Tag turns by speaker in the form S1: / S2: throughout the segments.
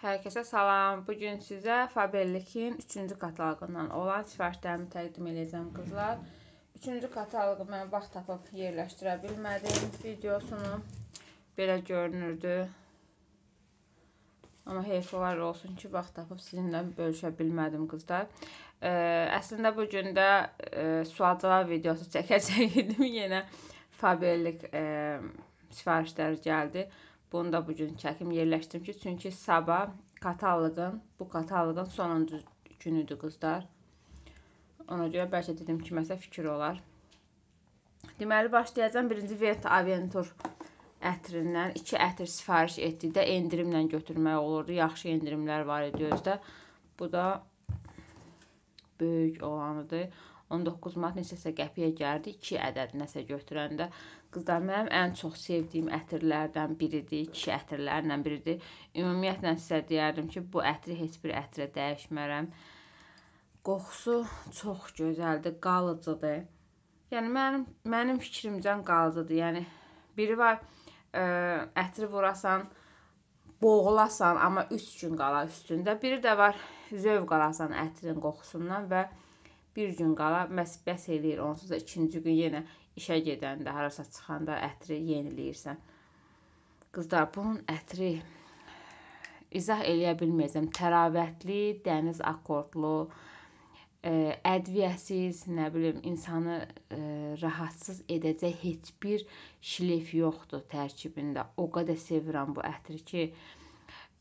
S1: Hər kəsə salam. Bu gün sizə Faberlikin 3-cü kataloqundan olan sifarişlərimi təqdim edəcəm qızlar. 3-cü kataloqu mən vaxt tapıb yerləşdirə bilmədim videosunu. Belə görünürdü. Amma heyflər olsun ki, vaxt tapıb sizinlə bölüşə bilmədim qızlar. Ə, əslində bu gün də ə, sualcılar videosu çəkəcəkdim yenə Faberlik ə, sifarişləri gəldi. Ə, Bunu da bu gün çəkim yerləşdirdim ki, çünki sabah kataloqun, bu kataloqun sonuncu günüdür qızlar. Ona görə bəlkə dedim kiməsə fikir olar. Deməli başlayacağım birinci Vert Aventur ətrindən 2 ətr sifariş etdikdə endirimlə götürmək olurdu. Yaxşı endirimlər var idi özdə. Bu da böyük olanıdır. 19 manat necəsə qəpiyə gəldi. 2 ədədinə isə götürəndə qızlar mənim ən çox sevdiyim ətirlərdən biridir. Kişi ətirlərindən biridir. Ümumiyyətlə sizə deyərdim ki, bu ətri heç bir ətrə dəyişmərəm. Qoxusu çox gözəldir, qalıcıdır. Yəni mənim mənim fikrimcə qalıcıdır. Yəni biri var ə, e, ətri vurasan, boğulasan, amma 3 gün qala üstündə. Biri də var zövq alasan ətrin qoxusundan və bir gün qala məhz bəs eləyir. Onsuz da ikinci gün yenə işə gedəndə, harasa çıxanda ətri yeniləyirsən. Qızlar, bunun ətri izah eləyə bilməyəcəm. Təravətli, dəniz akordlu, ə, e, ədviyyəsiz, nə bilim, insanı ə, e, rahatsız edəcək heç bir şlif yoxdur tərkibində. O qədər sevirəm bu ətri ki,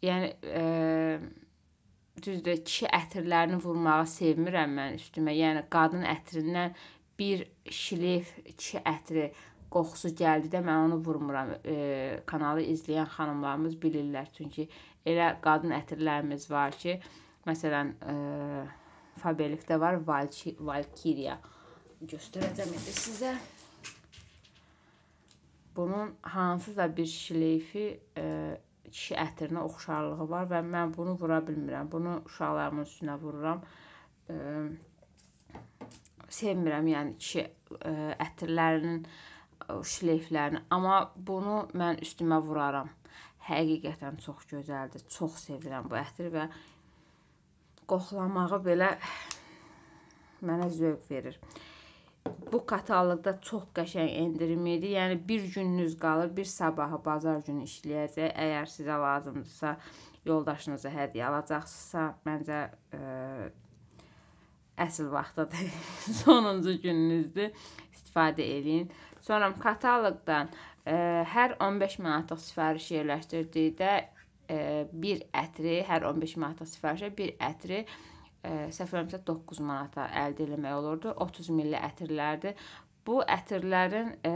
S1: yəni ə, e, düzdür, kişi ətirlərini vurmağı sevmirəm mən üstümə. Yəni qadın ətrindən bir şilif kişi ətri qoxusu gəldikdə mən onu vurmuram. E, kanalı izləyən xanımlarımız bilirlər, çünki elə qadın ətirlərimiz var ki, məsələn, e, Fabelikdə var Valki Valkiriya. Göstərəcəm indi sizə. Bunun hansısa bir şleifi e, kişi ətrinə oxşarlığı var və mən bunu vura bilmirəm. Bunu uşaqlarımın üstünə vururam. E, sevmirəm yəni kişi e, ətirlərinin şleiflərini, amma bunu mən üstümə vuraram. Həqiqətən çox gözəldir. Çox sevirəm bu ətri və qoxlamağı belə mənə zövq verir. Bu katalogda çox qəşəng endirim idi. Yəni bir gününüz qalır, bir sabahı bazar günü işləyəcək. Əgər sizə lazımdırsa, yoldaşınıza hədiyyə alacaqsınızsa, məncə ə, e, əsl vaxtıdır. Sonuncu gününüzdür. İstifadə eləyin. Sonra kataloqdan ə, e, hər 15 manatlıq sifariş yerləşdirdikdə ə, e, bir ətri, hər 15 manatlıq sifarişə bir ətri e, səhv eləmirsə 9 manata əldə etmək olurdu. 30 milli ətirlərdir. Bu ətirlərin e,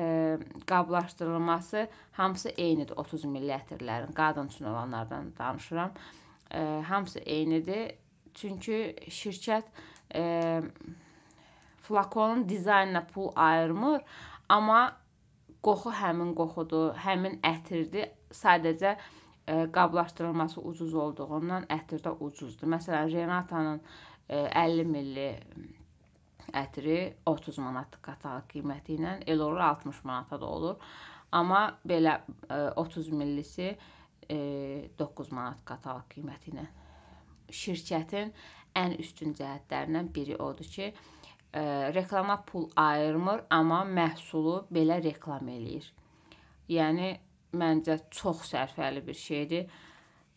S1: qablaşdırılması hamısı eynidir 30 milli ətirlərin. Qadın üçün olanlardan danışıram. E, hamısı eynidir. Çünki şirkət e, flakonun dizaynına pul ayırmır, amma qoxu həmin qoxudur, həmin ətirdir. Sadəcə e, ə, e, qablaşdırılması ucuz olduğundan ətir də ucuzdur. Məsələn, Renatanın e, ə, 50 milli ətri 30 manat qatarı qiyməti ilə Elora 60 manata da olur. Amma belə ə, e, 30 millisi ə, 9 manat qatarı qiyməti ilə. Şirkətin ən üstün cəhətlərindən biri odur ki, ə, reklama pul ayırmır, amma məhsulu belə reklam eləyir. Yəni məncə çox sərfəli bir şeydir.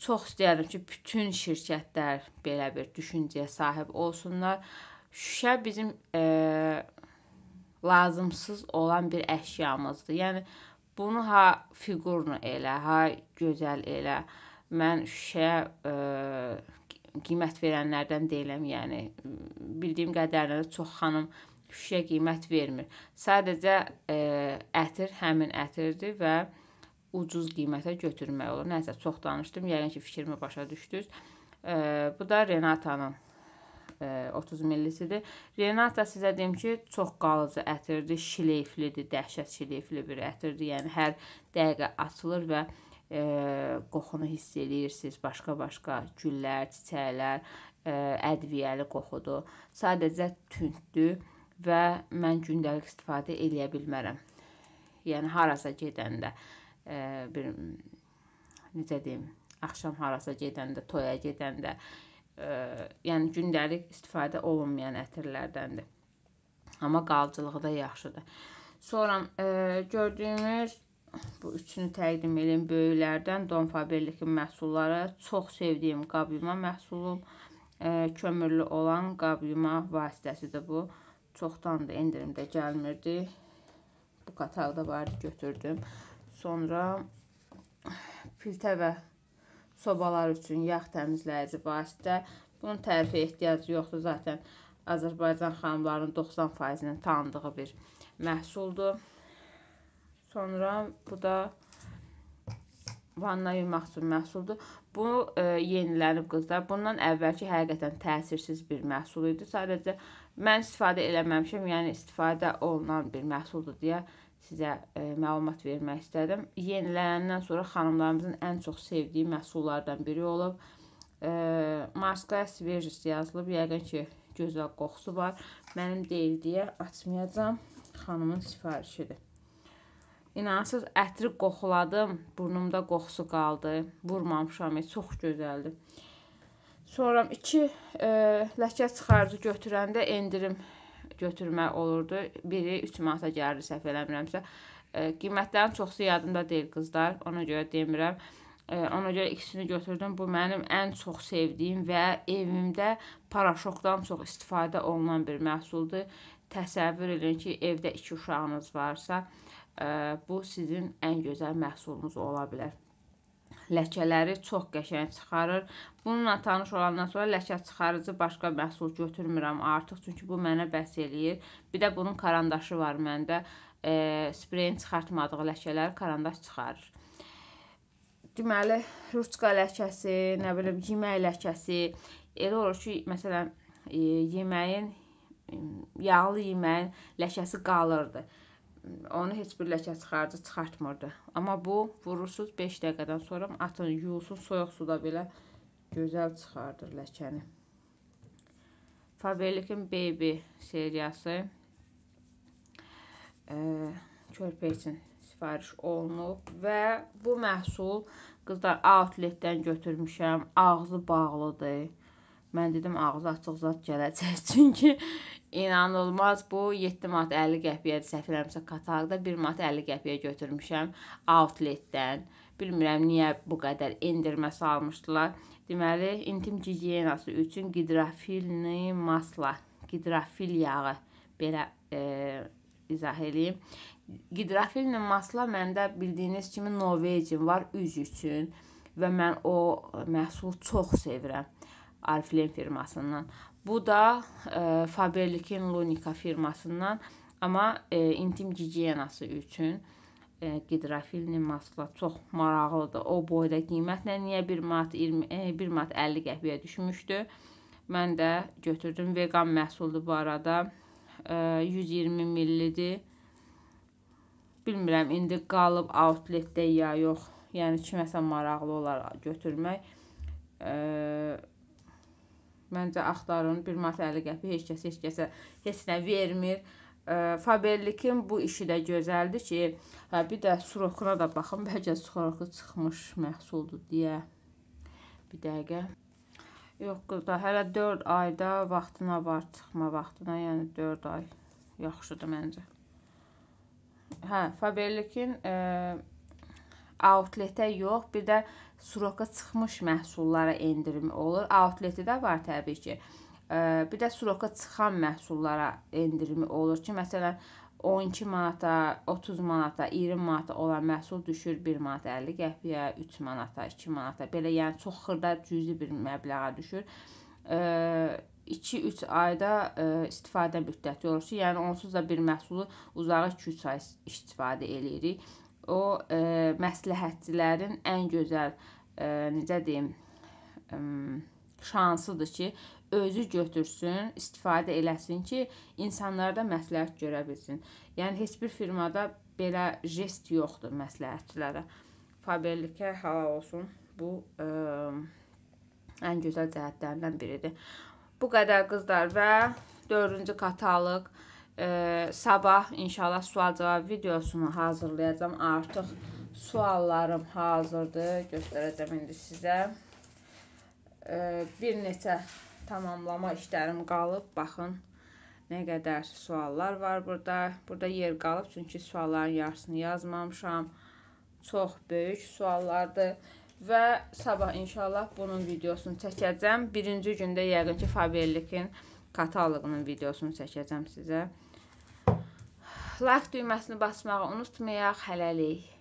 S1: Çox istəyərdim ki, bütün şirkətlər belə bir düşüncəyə sahib olsunlar. Şüşə bizim e, lazımsız olan bir əşyamızdır. Yəni bunu ha fiqurnu elə, ha gözəl elə. Mən şüşəyə e, qiymət verənlərdən deyiləm, yəni bildiyim qədərilə çox xanım şüşəyə qiymət vermir. Sadəcə ə, e, ətir həmin ətirdir və ucuz qiymətə götürmək olur. Nəsə çox danışdım. Yəqin ki, fikrimi başa düşdünüz. E, bu da Renatanın e, 30 millisidir. Renata sizə deyim ki, çox qalıcı ətirdir, şileiflidir, dəhşət şileifli bir ətirdir. Yəni hər dəqiqə açılır və e, qoxunu hiss eləyirsiniz. Başqa-başqa güllər, çiçəklər, e, ədviyəli qoxudur. Sadəcə tünddür və mən gündəlik istifadə eləyə bilmərəm. Yəni harasa gedəndə bir necə deyim, axşam harasa gedəndə, toya gedəndə, ə, yəni gündəlik istifadə olunmayan ətirlərdəndir. Amma qalıcılığı da yaxşıdır. Sonra ə, gördüyümüz bu üçünü təqdim edin böyüklərdən Don Faberlikin məhsulları çox sevdiyim qab yuma məhsulum. Ə, kömürlü olan qab yuma vasitəsidir bu. Çoxdan da endirimdə gəlmirdi. Bu katalda vardı, götürdüm. Sonra filtə və sobalar üçün yağ təmizləyici vasitə. Bunun tərifə ehtiyacı yoxdur. Zaten Azərbaycan xanımlarının 90%-nin tanıdığı bir məhsuldur. Sonra bu da vanna yumaq üçün məhsuldur. Bu e, yenilənib qızlar. Bundan əvvəlki həqiqətən təsirsiz bir məhsul idi. Sadəcə mən istifadə eləməmişəm, yəni istifadə olunan bir məhsuldur deyə sizə e, məlumat vermək istədim. Yenilənəndən sonra xanımlarımızın ən çox sevdiyi məhsullardan biri olub. E, Maska Svejis yazılıb, yəqin ki, gözəl qoxusu var. Mənim deyil deyə açmayacam. Xanımın sifarişidir. İnansız ətri qoxuladım, burnumda qoxusu qaldı. Vurmamışam, e, çox gözəldir. Sonra 2 e, ləkə çıxarıcı götürəndə endirim götürmək olurdu. Biri 3 manata gəlirdi səhv eləmirəmsə. E, qiymətlərin çoxu yadımda deyil qızlar, ona görə demirəm. E, ona görə ikisini götürdüm. Bu mənim ən çox sevdiyim və evimdə paraşokdan çox istifadə olunan bir məhsuldur. Təsəvvür edin ki, evdə 2 uşağınız varsa, e, bu sizin ən gözəl məhsulunuz ola bilər ləkələri çox qəşəng çıxarır. Bununla tanış olandan sonra ləkə çıxarıcı başqa məhsul götürmürəm artıq, çünki bu mənə bəs eləyir. Bir də bunun karandaşı var məndə. E, spreyin çıxartmadığı ləkələri karandaş çıxarır. Deməli, ruçka ləkəsi, nə bilim, yemək ləkəsi, elə olur ki, məsələn, e, yeməyin e, yağlı yeməyin ləkəsi qalırdı onu heç bir ləkə çıxarıcı çıxartmırdı. Amma bu vurursunuz 5 dəqiqədən sonra atın, yuyulsun, soyuq suda belə gözəl çıxardır ləkəni. Faberlikin Baby seriyası ə, e, körpə üçün sifariş olunub və bu məhsul qızlar outletdən götürmüşəm. Ağzı bağlıdır. Mən dedim ağzı açıq zad gələcək. Çünki inanılmaz bu 7 manat 50 qəpiyədir səhvlərimsə katalogda 1 manat 50 qəpiyə götürmüşəm outletdən. Bilmirəm niyə bu qədər endirmə salmışdılar. Deməli, intim gigiyenası üçün qidrofilni masla, qidrofil yağı belə e, izah eləyim. Qidrofilni masla məndə bildiyiniz kimi Norvecin var üz üçün və mən o məhsulu çox sevirəm. Oriflame firmasından. Bu da e, Faber-Likin Lunica firmasından, amma e, intim gigiyenası üçün e, qidrofilin maskla çox maraqlıdır. O boyda qiymətlə niyə 1 manat 20 e, 1 manat 50 qəpiyə düşmüşdü. Mən də götürdüm. Vegan məhsuldur bu arada. E, 120 millidir. Bilmirəm indi qalıb outletdə ya yox. Yəni kiməsə maraqlı olar götürmək. Eee Məncə axtarın, bilməsə əliqəpi heç kəs heç kəsə heç nə vermir. Faberlikin bu işi də gözəldir ki, hə bir də surokuna da baxın, bəlkə suroku çıxmış məhsuldur deyə. Bir dəqiqə. Yox qızlar, hələ 4 ayda vaxtına var çıxma vaxtına, yəni 4 ay yaxşıdır məncə. Hə, Faberlikin eee Outletə yox, bir də suroka çıxmış məhsullara endirim olur. Outleti də var təbii ki. Bir də suroka çıxan məhsullara endirimi olur ki, məsələn 12 manata, 30 manata, 20 manata olan məhsul düşür 1 manat 50 qəpiyə, 3 manata, 2 manata. Belə yəni çox xırda cüzi bir məbləğə düşür. 2-3 ayda istifadə müddəti olur ki, yəni onsuz da bir məhsulu uzağa 2-3 ay istifadə eləyirik o e, məsləhətçilərin ən gözəl e, necə deyim e, şansıdır ki, özü götürsün, istifadə eləsin ki, insanlarda məsləhət görə bilsin. Yəni heç bir firmada belə jest yoxdur məsləhətçilərə. Faberlikə halal olsun. Bu ə, e, ən gözəl cəhətlərindən biridir. Bu qədər qızlar və 4-cü katalog e, sabah inşallah sual-cavab videosunu hazırlayacağam. Artıq suallarım hazırdır. Göstərəcəm indi sizə. E, bir neçə tamamlama işlərim qalıb. Baxın, nə qədər suallar var burada. Burada yer qalıb, çünki sualların yarısını yazmamışam. Çox böyük suallardır və sabah inşallah bunun videosunu çəkəcəm. Birinci gündə yəqin ki, Faberlikin kataloqunun videosunu çəkəcəm sizə. Like düyməsini basmağı unutmayaq. Hələlik.